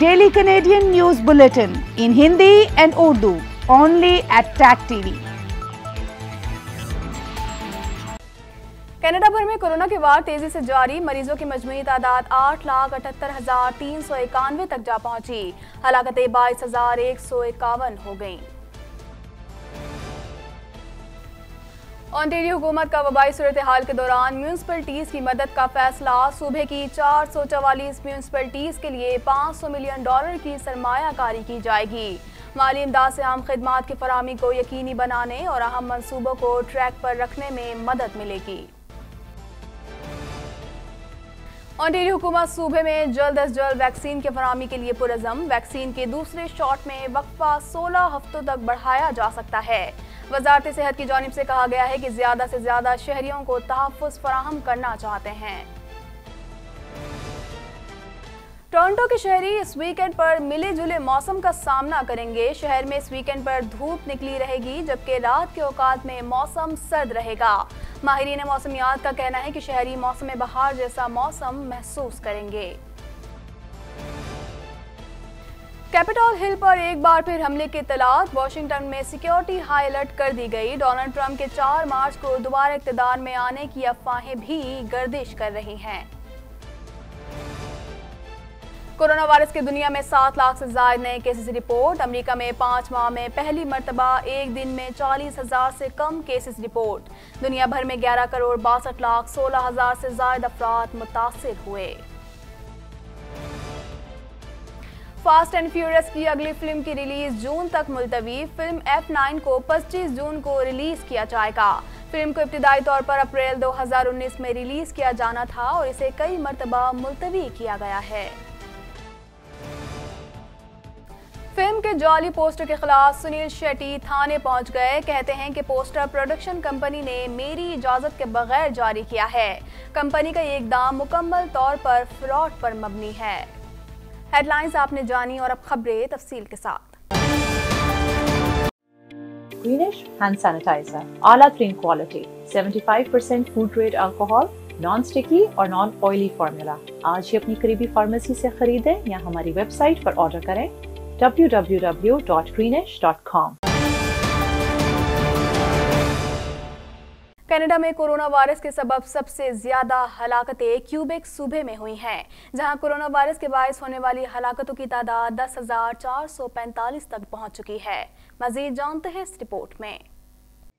daily Canadian news bulletin in Hindi and Urdu only at tag TV Canada भर में corona के वार तेजी से जारी मरीजों की मजमू तादाद आठ लाख अठहत्तर हजार तीन सौ इक्यानवे तक जा पहुंची हलाकते बाईस हजार एक सौ इक्यावन हो गयी ऑनटेरियो हुकूमत का वबाई सूरत हाल के दौरान म्यूनसपल्टीज़ की मदद का फैसला सूबे की चार सौ चवालीस म्यूनसपल्टीज़ के लिए पाँच सौ मिलियन डॉलर की सरमाकारी की जाएगी माली इमदाद से आम खदमात की फरहमी को यकीनी बनाने और अहम मनसूबों को ट्रैक पर रखने में मदद मिलेगी ऑनटेरियो हुकूमत सूबे में जल्द अज जल्द वैक्सीन के फरहमी के लिए पुरजम वैक्सीन के दूसरे शॉट में वक्फा सोलह हफ्तों तक बढ़ाया जा सकता है वजारत सेहत की जानब से कहा गया है कि ज़्यादा से ज़्यादा शहरियों को तहफ़ फराहम करना चाहते हैं टोरंटो के शहरी इस वीकेंड पर मिले जुले मौसम का सामना करेंगे शहर में इस वीकेंड पर धूप निकली रहेगी जबकि रात के औकात में मौसम सर्द रहेगा माहरीन मौसमियात का कहना है कि शहरी मौसम बहार जैसा मौसम महसूस करेंगे कैपिटल हिल पर एक बार फिर हमले के तलाक वॉशिंगटन में सिक्योरिटी हाई अलर्ट कर दी गई डोनाल्ड ट्रंप के 4 मार्च को दोबारा इकतदार में आने की अफवाहें भी गर्दिश कर रही हैं कोरोना वायरस की दुनिया में सात लाख से ज्यादा नए केसेस रिपोर्ट अमेरिका में पांच माह में पहली मरतबा एक दिन में चालीस हजार से कम केसेस रिपोर्ट दुनिया भर में ग्यारह करोड़ बासठ लाख सोलह हजार से ज्यादा अफराद मुतासर हुए फास्ट एंड फ्यूरियस की अगली फिल्म की रिलीज जून तक मुलतवी फिल्म एफ नाइन को 25 जून को रिलीज किया जाएगा फिल्म को इब्तदाई तौर पर अप्रैल 2019 में रिलीज किया जाना था और इसे कई मरतबा मुलतवी किया गया है फिल्म के जॉली पोस्टर के खिलाफ सुनील शेट्टी थाने पहुंच गए कहते हैं कि पोस्टर प्रोडक्शन कंपनी ने मेरी इजाज़त के बगैर जारी किया है कंपनी का ये इकदाम मुकम्मल तौर पर फ्रॉड पर मबनी है हेडलाइंस आपने जानी और अब खबरें तफसील के साथ greenish आला sanitizer, quality seventy five 75% food grade alcohol non sticky और नॉन ऑयली फार्मूला आज ही अपनी करीबी फार्मेसी से खरीदें या हमारी वेबसाइट पर ऑर्डर करें www.greenish.com कनाडा में कोरोना वायरस के सबब सबसे ज्यादा हलाकतें क्यूबेक सूबे में हुई हैं जहां कोरोना वायरस के बायस होने वाली हलाकतों की तादाद दस हजार चार सौ पैंतालीस तक पहुंच चुकी है मजीद जानते हैं इस रिपोर्ट में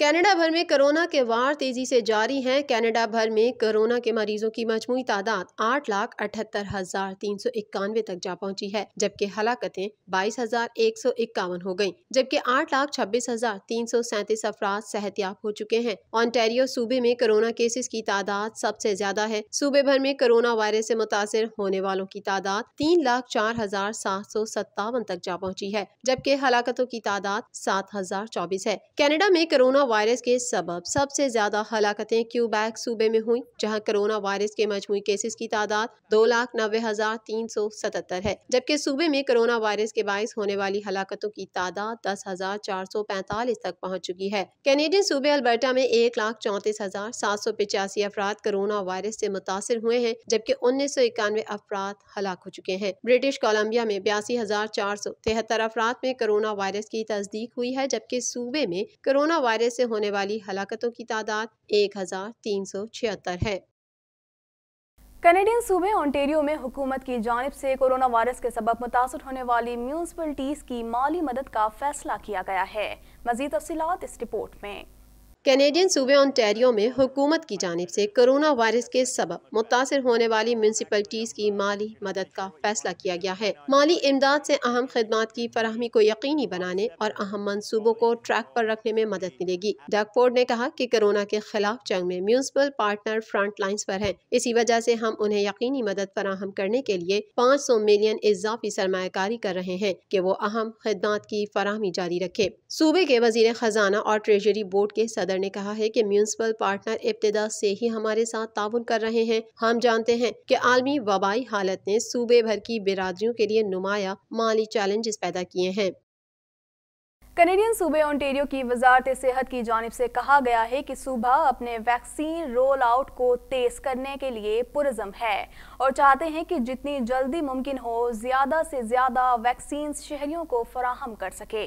कनाडा भर में कोरोना के वार तेज़ी से जारी हैं कनाडा भर में कोरोना के मरीजों की मजमू तादाद आठ लाख अठहत्तर हज़ार तीन सौ इक्यानवे तक जा पहुंची है जबकि हलाकतें बाईस हज़ार एक सौ इक्यावन हो गयी जबकि आठ लाख छब्बीस हज़ार तीन सौ सैंतीस अफराद सेहतियाब हो चुके हैं ऑनटेरियो सूबे में कोरोना केसेस की तादाद सबसे ज्यादा है सूबे भर में कोरोना वायरस से मुतासर होने वालों की तादाद तीन लाख चार हजार सात सौ सत्तावन तक जा पहुंची है जबकि हलाकतों की तादाद सात हजार चौबीस है कनाडा में कोरोना वायरस के सबब सबसे ज़्यादा हलाकतें क्यूबैक सूबे में हुई जहां कोरोना वायरस के मजमू केसेस की तादाद दो लाख नब्बे हज़ार तीन सौ सतहत्तर है जबकि सूबे में कोरोना वायरस के बायस होने वाली हलाकतों की तादाद दस हज़ार चार सौ पैंतालीस तक पहुँच चुकी है कैनेडियन सूबे अल्बर्टा में एक लाख चौंतीस हज़ार सात सौ पिचासी अफराद कोरोना वायरस से मुतासर हुए हैं जबकि उन्नीस सौ इक्यानवे अफराद हलाक हो चुके हैं ब्रिटिश कोलम्बिया में बयासी हज़ार चार सौ तिहत्तर अफराद में कोरोना वायरस की तस्दीक हुई है जबकि सूबे में कोरोना वायरस से होने वाली हलाकतों की तादाद एक है कनेडियन सूबे ओंटेरियो में हुकूमत की जानब से कोरोना वायरस के सबब मुतासर होने वाली म्यूनसिपलिटीज़ की माली मदद का फैसला किया गया है मजीद तफसीत इस रिपोर्ट में कैनेडियन सूबे ऑन्टेरियो में हुकूमत की जानब से कोरोना वायरस के सबब मुतासर होने वाली म्यूनसिपलिटीज़ की माली मदद का फैसला किया गया है माली इमदाद से अहम खदमात की फरहमी को यकीनी बनाने और अहम मनसूबों को ट्रैक पर रखने में मदद मिलेगी डकफोर्ड ने कहा कि कोरोना के खिलाफ जंग में म्यूनसिपल पार्टनर फ्रंट लाइन्स पर है इसी वजह से हम उन्हें यकीनी मदद फराहम करने के लिए पाँच सौ मिलियन इजाफी सरमाकारी कर रहे हैं कि वो अहम खदमात की फरहमी जारी रखे सूबे के वजीर ख़जाना और ट्रेजरी बोर्ड के सदर ने कहा है कि म्यूनसिपल पार्टनर इब्तदा से ही हमारे साथ ताउन कर रहे हैं हम जानते हैं कि आलमी वबाई हालत ने सूबे भर की बिरादरियों के लिए नुमाया माली चैलेंजेस पैदा किए हैं कनेडियन सूबे ओंटेरियो की वजारत सेहत की जानब से कहा गया है कि सूबा अपने वैक्सीन रोल आउट को तेज़ करने के लिए पुरजम है और चाहते हैं कि जितनी जल्दी मुमकिन हो ज़्यादा से ज़्यादा वैक्सीन शहरीों को फराहम कर सके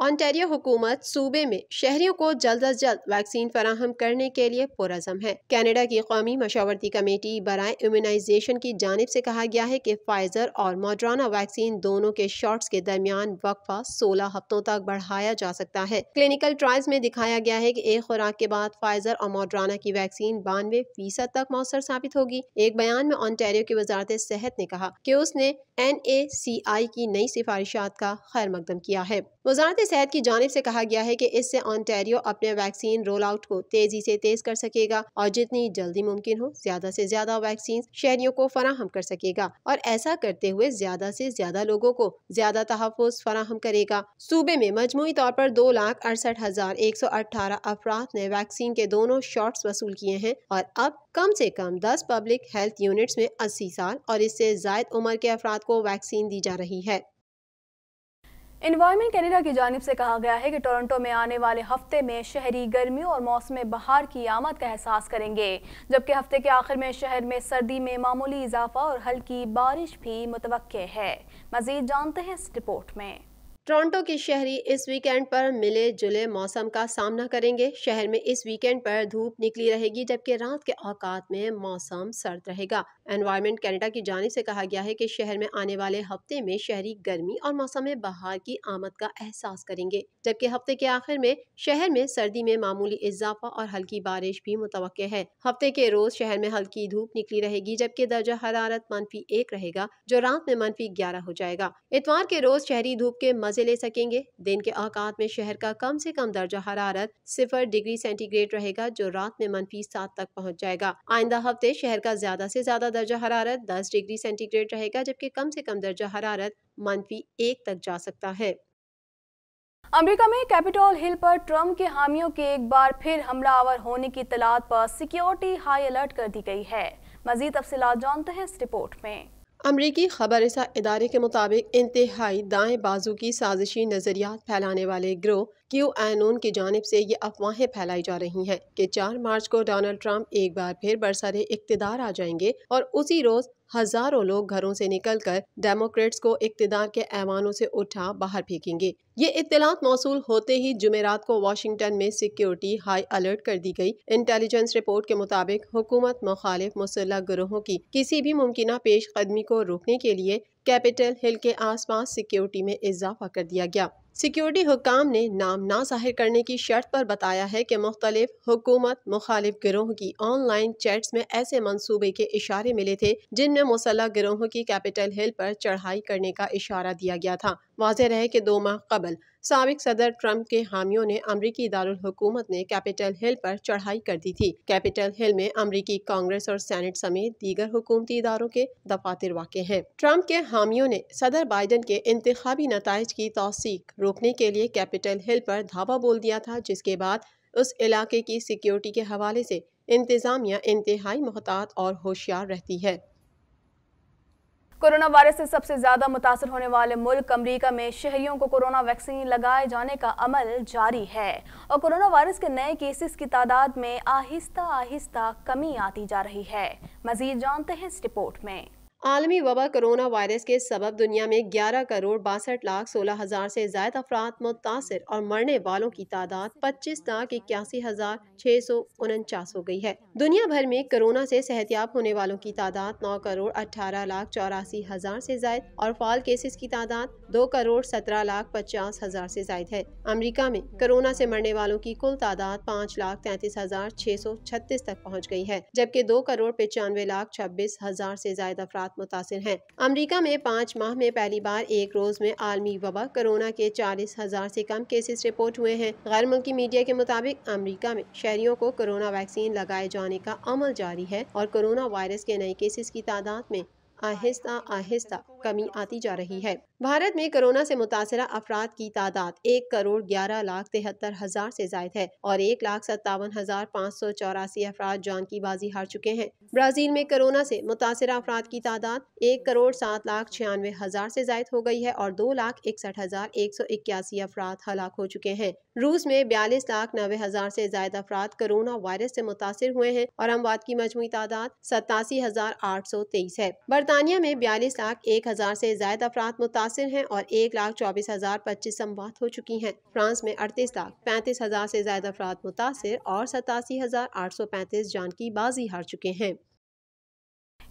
ऑन्टेरियो हुकूमत सूबे में शहरियों को जल्द अज जल्द वैक्सीन फराहम करने के लिए पुरजम है कैनेडा की कौमी मशावरती कमेटी बरए इम्यूनाइजेशन की जानब ऐसी कहा गया है की फाइजर और मॉड्राना वैक्सीन दोनों के शॉर्ट के दरमियान वक्फा सोलह हफ्तों तक बढ़ाया जा सकता है क्लिनिकल ट्रायल्स में दिखाया गया है की एक खुराक के बाद फाइजर और मॉड्राना की वैक्सीन बानवे फीसद तक मौसर साबित होगी एक बयान में ऑनटेरियो की वजारत सेहत ने कहा की उसने एन ए सी आई की नई सिफारिशात का खैर मकदम किया है वजारत सेहत की जानब से कहा गया है कि इससे ऑनटेरियो अपने वैक्सीन रोल आउट को तेजी से तेज कर सकेगा और जितनी जल्दी मुमकिन हो ज्यादा से ज्यादा वैक्सीन शहरियों को फराहम कर सकेगा और ऐसा करते हुए ज्यादा से ज्यादा लोगों को ज्यादा तहफ़ फराहम करेगा सूबे में मजमुई तौर पर दो लाख अड़सठ हजार एक सौ अठारह अफराद ने वैक्सीन के दोनों शॉट्स वसूल किए हैं और अब कम से कम 10 पब्लिक हेल्थ यूनिट्स में 80 साल और इससे जायद उम्र के अफराद को वैक्सीन दी जा रही है इन्वायरमेंट कैनेडा की जानब से कहा गया है कि टोरंटो में आने वाले हफ्ते में शहरी गर्मियों और मौसम बहार की आमद का एहसास करेंगे जबकि हफ्ते के आखिर में शहर में सर्दी में मामूली इजाफा और हल्की बारिश भी मुतव है मजीद जानते हैं इस रिपोर्ट में टोरंटो के शहरी इस वीकेंड पर मिले जुले मौसम का सामना करेंगे शहर में इस वीकेंड पर धूप निकली रहेगी जबकि रात के औकात में मौसम सर्द रहेगा एनवायरमेंट कनाडा की जानब से कहा गया है कि शहर में आने वाले हफ्ते में शहरी गर्मी और मौसम में बहार की आमद का एहसास करेंगे जबकि हफ्ते के आखिर में शहर में सर्दी में मामूली इजाफा और हल्की बारिश भी मुतव है हफ्ते के रोज शहर में हल्की धूप निकली रहेगी जबकि दर्जा हरारत मनफी एक रहेगा जो रात में मनफी ग्यारह हो जाएगा इतवार के रोज शहरी धूप के मज़े ले सकेंगे दिन के औकात में शहर का कम से कम दर्जा हरारत सिफर डिग्री सेंटीग्रेड रहेगा जो रात में मनफी सात तक पहुँच जाएगा आइंदा हफ्ते शहर का ज्यादा से ज्यादा दर्जा हरारत दस डिग्री सेंटीग्रेड रहेगा जबकि कम से कम दर्जा हरारत मनफी एक तक जा सकता है अमेरिका में कैपिटल हिल पर ट्रंप के हामियों के एक बार फिर हमलावर होने की तलाद पर सिक्योरिटी हाई अलर्ट कर दी गई है मजीद तफसी जानते हैं इस रिपोर्ट में अमरीकी खबर इदारे के मुताबिक इंतहाई दाएँ बाजू की साजिशी नज़रियात फैलाने वाले ग्रोह क्यू एनून की जानब से ये अफवाहें फैलाई जा रही हैं कि चार मार्च को डोनल्ड ट्रंप एक बार फिर बरसर इकतदार आ जाएंगे और उसी रोज़ हजारों लोग घरों से निकलकर डेमोक्रेट्स को इकतदार के ऐवानों से उठा बाहर फेंकेंगे ये इतलात मौसू होते ही जुमेरात को वाशिंगटन में सिक्योरिटी हाई अलर्ट कर दी गई इंटेलिजेंस रिपोर्ट के मुताबिक हुकूमत मुखालिफ मुसल्ह ग्रोहों की किसी भी मुमकिन पेश कदमी को रोकने के लिए कैपिटल हिल के आसपास सिक्योरिटी में इजाफा कर दिया गया सिक्योरिटी हुकाम ने नाम ना जाहिर करने की शर्त पर बताया है कि मुख्तलिफ हुकूमत मुखालिफ गिरोह की ऑनलाइन चैट्स में ऐसे मंसूबे के इशारे मिले थे जिनमें मुसलह गिरोह की कैपिटल हिल पर चढ़ाई करने का इशारा दिया गया था वाजह रहे कि दो माह कबल सबक सदर ट्रंप के हामियों ने अमरीकी दारकूमत ने कैपिटल हिल पर चढ़ाई कर दी थी कैपिटल हिल में अमरीकी कांग्रेस और सैनेट समेत दीगर हुकूमती इदारों के दफातर वाक़ हैं ट्रंप के हामियों ने सदर बाइडन के इंतबी नतज की तोसीक रोकने के लिए कैपिटल हिल पर धावा बोल दिया था जिसके बाद उस इलाके की सिक्योरिटी के हवाले से इंतज़ामिया इंतहाई मोहतात और होशियार रहती है कोरोना वायरस से सबसे ज्यादा मुतासर होने वाले मुल्क अमरीका में शहरियों को कोरोना वैक्सीन लगाए जाने का अमल जारी है और कोरोना वायरस के नए केसेस की तादाद में आहिस्ता आहिस्ता कमी आती जा रही है मजीद जानते हैं इस रिपोर्ट में आलमी वबा करोना वायरस के सबब दुनिया में ग्यारह करोड़ बासठ लाख सोलह हज़ार से जायद अफराद मुतासर और मरने वालों की तादाद पच्चीस लाख इक्यासी हज़ार छः सौ उनचास हो गई है दुनिया भर में कोरोना से सेहतियाब होने वालों की तादाद नौ करोड़ अठारह लाख चौरासी हज़ार से जायद और फाल केसेस की तादाद दो करोड़ सत्रह लाख पचास हज़ार से जायद है अमरीका में कोरोना से मरने वालों की कुल तादाद पाँच लाख तैंतीस हज़ार छः सौ छत्तीस तक पहुँच गई है जबकि दो करोड़ पचानवे लाख छब्बीस हज़ार से जायद अफराद हालात मुतासर हैं अमरीका में पाँच माह में पहली बार एक रोज़ में आलमी वबा कोरोना के चालीस हज़ार से कम केसेस रिपोर्ट हुए हैं गैर मुल्की मीडिया के मुताबिक अमरीका में शहरियों को कोरोना वैक्सीन लगाए जाने का अमल जारी है और कोरोना वायरस के नए केसेस की तादाद में आहिस्ता आहिस्ता कमी आती जा रही है भारत में कोरोना से मुतासर अफराद की तादाद एक करोड़ ग्यारह लाख तिहत्तर हजार से जायद है और एक लाख सत्तावन हजार पाँच सौ चौरासी अफराद जान की बाजी हार चुके हैं ब्राजील में कोरोना से मुतासर अफराद की तादाद एक करोड़ सात लाख छियानवे हजार से जायद हो गई है और दो लाख इकसठ हजार एक सौ इक्यासी अफराद हलाक हो चुके हैं रूस में बयालीस लाख नबे हजार ऐसी जायद अफराद कोरोना वायरस ऐसी मुतासर हुए हैं और अमवाद की मजमू तादाद सतासी हजार आठ सौ तेईस है बरतानिया में बयालीस लाख एक हज़ार से ज्यादा अफराद मुतासर हैं और एक लाख चौबीस हज़ार पच्चीस अमवात हो चुकी हैं फ्रांस में अड़तीस लाख पैंतीस हज़ार से ज्यादा अफराद मुतासर और सतासी हज़ार आठ सौ पैंतीस जान की बाजी हार चुके हैं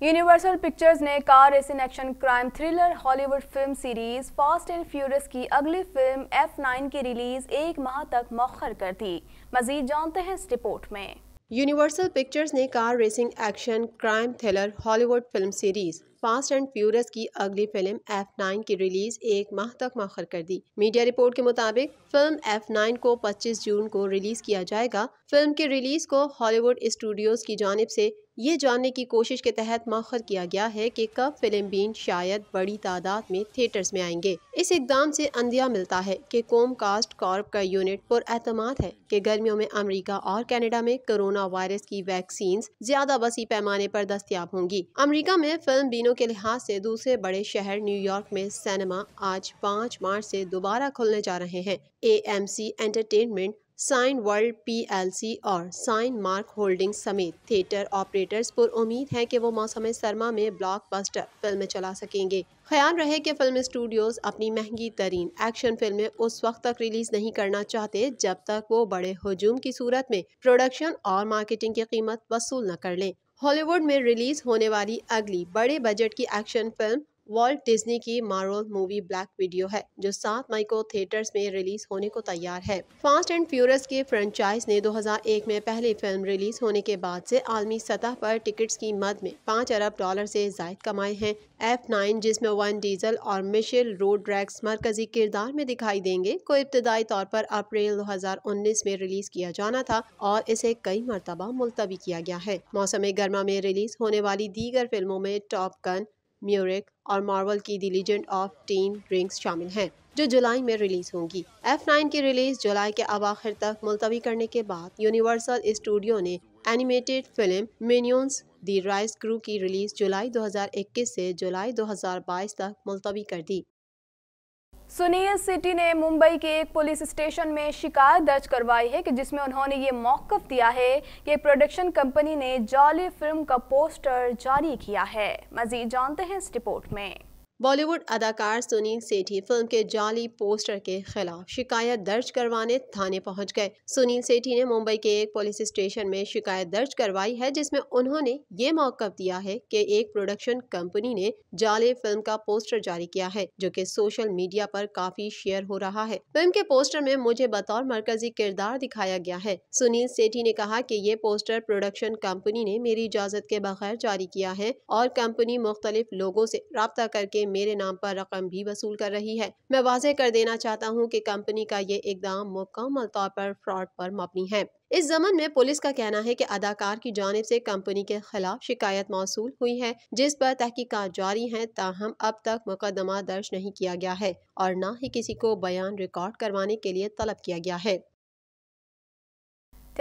यूनिवर्सल पिक्चर्स ने car racing action crime thriller Hollywood film series fast and furious की अगली फिल्म एफ नाइन की रिलीज एक माह तक मौखर कर दी मजीद जानते हैं इस रिपोर्ट में यूनिवर्सल पिक्चर्स ने car racing action crime thriller Hollywood film series fast and furious की अगली फिल्म एफ नाइन की रिलीज एक माह तक मौखर कर दी मीडिया रिपोर्ट के मुताबिक फिल्म एफ नाइन को 25 जून को रिलीज किया जाएगा फिल्म के रिलीज को हॉलीवुड स्टूडियोज की जानब से ये जानने की कोशिश के तहत मौखर किया गया है कि कब फिल्म बीन शायद बड़ी तादाद में थिएटर्स में आएंगे इस इकदाम से अंदिया मिलता है कि कोम कास्ट कॉर्प का यूनिट पर एतमाद है कि गर्मियों में अमेरिका और कनाडा में कोरोना वायरस की वैक्सीन ज्यादा वसी पैमाने पर दस्तियाब होंगी अमरीका में फिल्म बीनों के लिहाज से दूसरे बड़े शहर न्यूयॉर्क में सिनेमा आज पाँच मार्च से दोबारा खुलने जा रहे हैं A M C entertainment Cineworld PLC और साइन मार्क होल्डिंग समेत थिएटर ऑपरेटर्स पर उम्मीद है कि वो मौसम सरमा में ब्लॉकबस्टर फिल्में चला सकेंगे ख्याल रहे कि फिल्म स्टूडियोज अपनी महंगी तरीन एक्शन फिल्में उस वक्त तक रिलीज नहीं करना चाहते जब तक वो बड़े हजूम की सूरत में प्रोडक्शन और मार्केटिंग की कीमत वसूल न कर लें हॉलीवुड में रिलीज होने वाली अगली बड़े बजट की एक्शन फिल्म वॉल्ट डिज्नी की मार्वल मूवी ब्लैक वीडियो है जो 7 मई को थिएटर्स में रिलीज होने को तैयार है फास्ट एंड फ्यूरस के फ्रेंचाइज ने 2001 में पहली फिल्म रिलीज होने के बाद से आलमी सतह पर टिकट्स की मद में 5 अरब डॉलर से जायद कमाए हैं एफ नाइन जिसमें वन डीजल और मिशेल रोड रैक्स मरकजी किरदार में दिखाई देंगे को इब्तदाई तौर पर अप्रैल दो में रिलीज किया जाना था और इसे कई मरतबा मुलतवी किया गया है मौसम गर्मा में रिलीज होने वाली दीगर फिल्मों में टॉप गन म्यूरिक और मार्वल की the legend of ten rings शामिल हैं जो जुलाई में रिलीज होंगी एफ नाइन की रिलीज जुलाई के आखिर तक मुलतवी करने के बाद यूनिवर्सल स्टूडियो ने animated film Minions the rise Gru की रिलीज जुलाई 2021 से जुलाई 2022 तक मुलतवी कर दी सुनील सिटी ने मुंबई के एक पुलिस स्टेशन में शिकायत दर्ज करवाई है कि जिसमें उन्होंने ये मौकफ दिया है कि प्रोडक्शन कंपनी ने जॉली फिल्म का पोस्टर जारी किया है मजीद जानते हैं इस रिपोर्ट में बॉलीवुड अदाकार सुनील सेठी फिल्म के जाली पोस्टर के खिलाफ शिकायत दर्ज करवाने थाने पहुंच गए सुनील सेठी ने मुंबई के एक पुलिस स्टेशन में शिकायत दर्ज करवाई है जिसमें उन्होंने ये मौका दिया है कि एक प्रोडक्शन कंपनी ने जाली फिल्म का पोस्टर जारी किया है जो कि सोशल मीडिया पर काफी शेयर हो रहा है फिल्म के पोस्टर में मुझे बतौर मरकजी किरदार दिखाया गया है सुनील सेठी ने कहा की ये पोस्टर प्रोडक्शन कंपनी ने मेरी इजाजत के बगैर जारी किया है और कंपनी मुख्तलिफ लोगों ऐसी रबता करके मेरे नाम पर रकम भी वसूल कर रही है मैं वाज कर देना चाहता हूँ कि कंपनी का ये इकदाम मुकम्मल तौर पर फ्रॉड पर मबनी है इस जमन में पुलिस का कहना है कि अदाकार की जानब से कंपनी के खिलाफ शिकायत मौसू हुई है जिस पर तहकीकत जारी हैं ताहम अब तक मुकदमा दर्ज नहीं किया गया है और न ही किसी को बयान रिकॉर्ड करवाने के लिए तलब किया गया है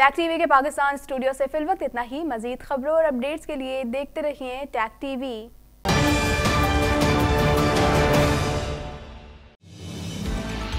टैक टीवी के पाकिस्तान स्टूडियो से फिलवक्त इतना ही मजीद खबरों और अपडेट्स के लिए देखते रहिए टैक टीवी